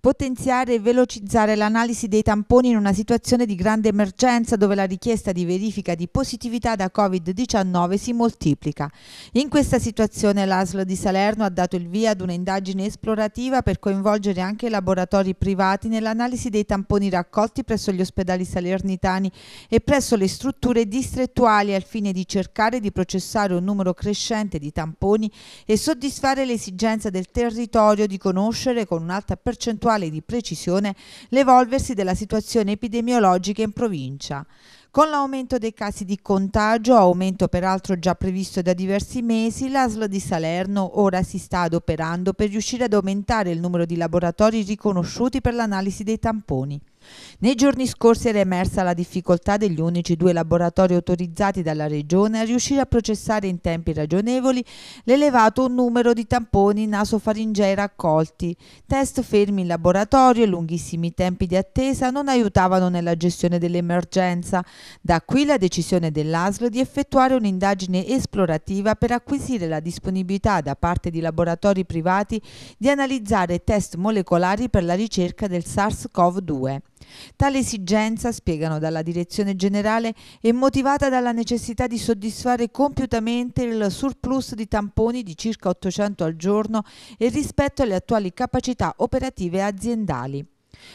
potenziare e velocizzare l'analisi dei tamponi in una situazione di grande emergenza dove la richiesta di verifica di positività da Covid-19 si moltiplica. In questa situazione l'ASL di Salerno ha dato il via ad un'indagine esplorativa per coinvolgere anche laboratori privati nell'analisi dei tamponi raccolti presso gli ospedali salernitani e presso le strutture distrettuali al fine di cercare di processare un numero crescente di tamponi e soddisfare l'esigenza del territorio di conoscere con un'alta percentuale percentuale di precisione l'evolversi della situazione epidemiologica in provincia. Con l'aumento dei casi di contagio, aumento peraltro già previsto da diversi mesi, l'ASL di Salerno ora si sta adoperando per riuscire ad aumentare il numero di laboratori riconosciuti per l'analisi dei tamponi. Nei giorni scorsi era emersa la difficoltà degli unici due laboratori autorizzati dalla Regione a riuscire a processare in tempi ragionevoli l'elevato numero di tamponi nasofaringei raccolti. Test fermi in laboratorio e lunghissimi tempi di attesa non aiutavano nella gestione dell'emergenza. Da qui la decisione dell'ASL di effettuare un'indagine esplorativa per acquisire la disponibilità da parte di laboratori privati di analizzare test molecolari per la ricerca del SARS-CoV-2. Tale esigenza, spiegano dalla direzione generale, è motivata dalla necessità di soddisfare compiutamente il surplus di tamponi di circa 800 al giorno e rispetto alle attuali capacità operative aziendali.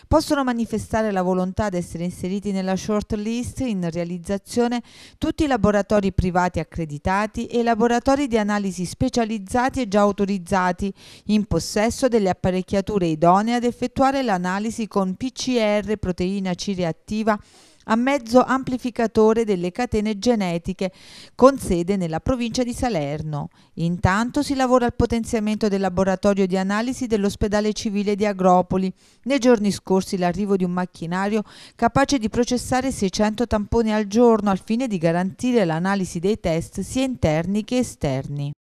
Possono manifestare la volontà ad essere inseriti nella shortlist in realizzazione tutti i laboratori privati accreditati e i laboratori di analisi specializzati e già autorizzati in possesso delle apparecchiature idonee ad effettuare l'analisi con PCR proteina C reattiva a mezzo amplificatore delle catene genetiche con sede nella provincia di Salerno. Intanto si lavora al potenziamento del laboratorio di analisi dell'ospedale civile di Agropoli. Nei giorni scorsi l'arrivo di un macchinario capace di processare 600 tamponi al giorno al fine di garantire l'analisi dei test sia interni che esterni.